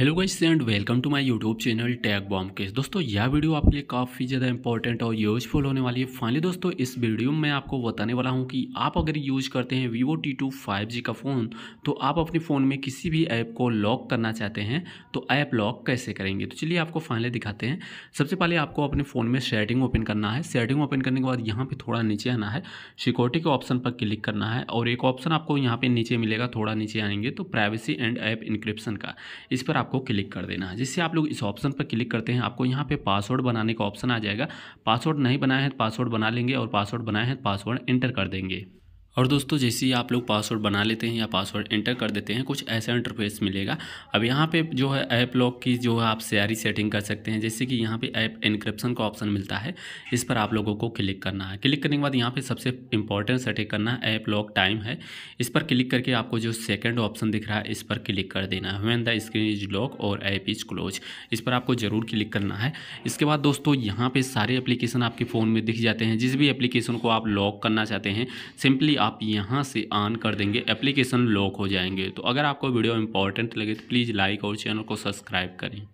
hello guys and welcome to my YouTube channel tag bomb case दोस्तों यह video आपके लिए काफ़ी ज़्यादा इंपॉर्टेंट और यूजफुल होने वाली है फाइनली दोस्तों इस वीडियो में मैं आपको बताने वाला हूं कि आप अगर यूज करते हैं Vivo T two five G का फ़ोन तो आप अपने फ़ोन में किसी भी ऐप को लॉक करना चाहते हैं तो ऐप लॉक कैसे करेंगे तो चलिए आपको फाइनली दिखाते हैं सबसे पहले आपको अपने फ़ोन में सेटिंग ओपन करना है सेटिंग ओपन करने के बाद यहाँ पर थोड़ा नीचे आना है सिक्योरिटी के ऑप्शन पर क्लिक करना है और एक ऑप्शन आपको यहाँ पर नीचे मिलेगा थोड़ा नीचे आएंगे तो प्राइवेसी एंड ऐप इंक्रिप्शन का इस पर आप आपको क्लिक कर देना है जिससे आप लोग इस ऑप्शन पर क्लिक करते हैं आपको यहाँ पे पासवर्ड बनाने का ऑप्शन आ जाएगा पासवर्ड नहीं बनाया है तो पासवर्ड बना लेंगे और पासवर्ड बनाया है तो पासवर्ड एंटर कर देंगे और दोस्तों जैसे ही आप लोग पासवर्ड बना लेते हैं या पासवर्ड एंटर कर देते हैं कुछ ऐसा इंटरफेस मिलेगा अब यहाँ पे जो है ऐप लॉक की जो है आप सारी सेटिंग कर सकते हैं जैसे कि यहाँ पे ऐप इनक्रिप्शन का ऑप्शन मिलता है इस पर आप लोगों को क्लिक करना है क्लिक करने के बाद यहाँ पे सबसे इंपॉर्टेंट सेटिंग करना है ऐप लॉक टाइम है इस पर क्लिक करके आपको जो सेकेंड ऑप्शन दिख रहा है इस पर क्लिक कर देना है when the screen is lock और ऐप इज क्लोज इस पर आपको ज़रूर क्लिक करना है इसके बाद दोस्तों यहाँ पर सारे एप्लीकेशन आपके फ़ोन में दिख जाते हैं जिस भी एप्लीकेशन को आप लॉक करना चाहते हैं सिंपली आप यहाँ से ऑन कर देंगे एप्लीकेशन लॉक हो जाएंगे तो अगर आपको वीडियो इंपॉर्टेंट लगे तो प्लीज़ लाइक और चैनल को सब्सक्राइब करें